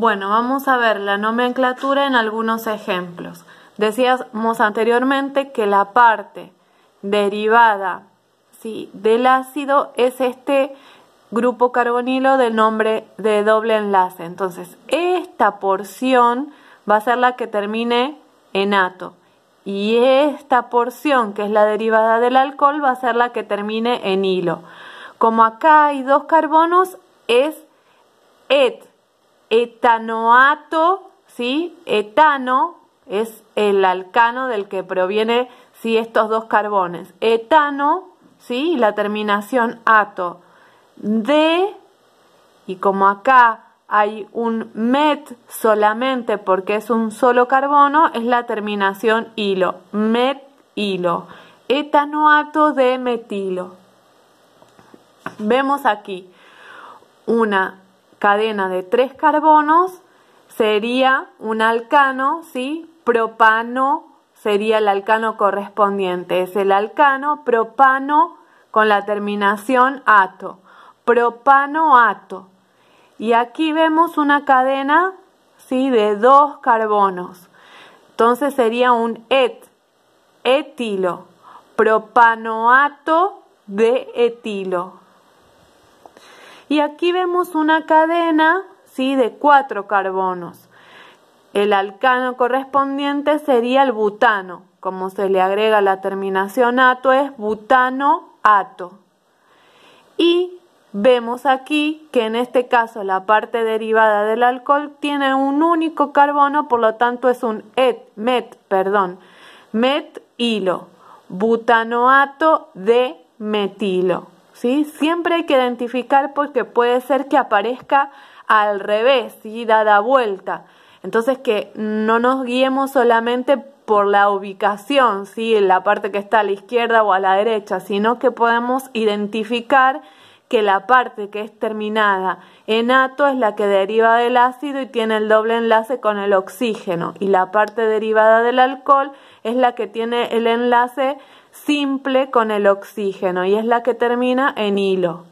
Bueno, vamos a ver la nomenclatura en algunos ejemplos. Decíamos anteriormente que la parte derivada del ácido es este grupo carbonilo del nombre de doble enlace. Entonces, esta porción va a ser la que termine en ato. Y esta porción, que es la derivada del alcohol, va a ser la que termine en hilo. Como acá hay dos carbonos, es et etanoato, ¿sí? Etano es el alcano del que proviene si estos dos carbones. Etano, ¿sí? la terminación ato. De, y como acá hay un met solamente porque es un solo carbono, es la terminación hilo. metilo, Etanoato de metilo. Vemos aquí una cadena de tres carbonos sería un alcano, Propano sería el alcano correspondiente. Es el alcano propano con la terminación ato. Propanoato. Y aquí vemos una cadena ¿sí? de dos carbonos. Entonces sería un et, etilo, propanoato de etilo. Y aquí vemos una cadena ¿sí? de cuatro carbonos. El alcano correspondiente sería el butano. Como se le agrega la terminación ato es butanoato. ato Y vemos aquí que en este caso la parte derivada del alcohol tiene un único carbono, por lo tanto es un et, met, perdón, met hilo, butanoato de metilo. ¿sí? Siempre hay que identificar porque puede ser que aparezca al revés, y Dada vuelta. Entonces que no nos guiemos solamente por la ubicación, ¿sí? En la parte que está a la izquierda o a la derecha, sino que podemos identificar que la parte que es terminada en ato es la que deriva del ácido y tiene el doble enlace con el oxígeno y la parte derivada del alcohol es la que tiene el enlace simple con el oxígeno y es la que termina en hilo.